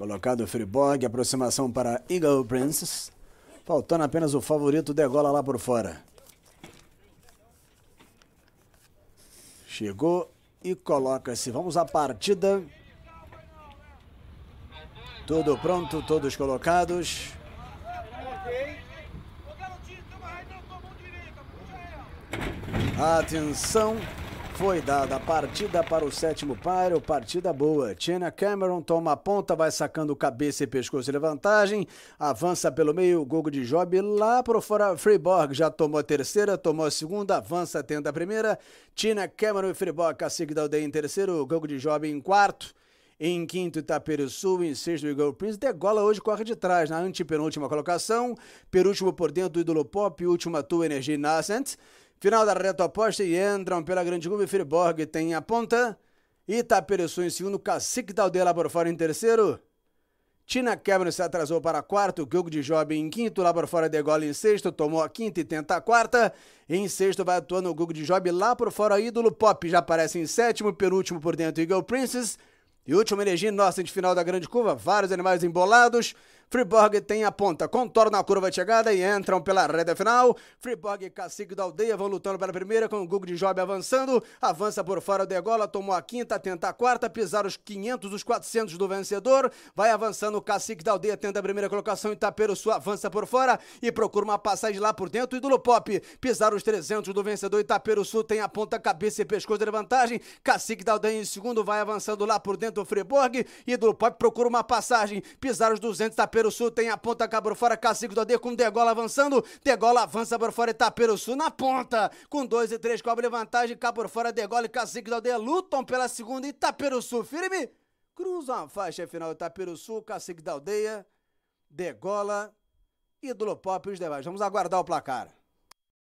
Colocado Freeborg, aproximação para Eagle Princess. Faltando apenas o favorito, degola lá por fora. Chegou e coloca-se. Vamos à partida. Tudo pronto, todos colocados. Atenção. Foi dada a partida para o sétimo páreo, partida boa. Tina Cameron toma a ponta, vai sacando cabeça e pescoço de vantagem, avança pelo meio, Gogo de Job lá para fora. Freeborg já tomou a terceira, tomou a segunda, avança, tendo a primeira. Tina Cameron e Freeborg, cacique da aldeia em terceiro, Gogo de Job em quarto. Em quinto, Itaperu Sul. Em sexto, Igor Prince. Degola hoje corre de trás na antepenúltima colocação. Perúltimo por dentro, Ídolo Pop. Última, Tua Energy Nascent. Final da reta oposta e entram pela Grande Curva e Friborg tem a ponta. Itapereçu em segundo, Cacique da Aldeia por Fora em terceiro. Tina Cameron se atrasou para quarto, Gugu de Job em quinto, lá por fora degola em sexto, tomou a quinta e tenta a quarta. Em sexto vai atuando o Gugu de Job, lá por fora ídolo pop, já aparece em sétimo, penúltimo por dentro Eagle Princess. E última energia nossa de final da grande curva, vários animais embolados. Friburg tem a ponta, contorna a curva de chegada e entram pela reta final. Friburg e Cacique da Aldeia vão lutando pela primeira, com o Google de Job avançando. Avança por fora o Degola, tomou a quinta, tenta a quarta, pisar os 500, os 400 do vencedor. Vai avançando o Cacique da Aldeia, tenta a primeira colocação. Itapeiro Sul avança por fora e procura uma passagem lá por dentro. do Lopop pisar os 300 do vencedor. Itapeiro Sul tem a ponta, cabeça e pescoço de vantagem. Cacique da Aldeia em segundo, vai avançando lá por dentro o Friburg. do Lopop procura uma passagem, pisar os 200, Itapeiro Itaperuçu tem a ponta cá por fora, Cacique do D com Degola avançando, Degola avança por fora, Itaperuçu na ponta, com 2 e 3, cobre vantagem, cá por fora, Degola e Cacique do D lutam pela segunda, Itaperuçu firme, cruza a faixa final, Itaperuçu, Cacique da Aldeia, Degola, Ídolo Pop e os demais. Vamos aguardar o placar.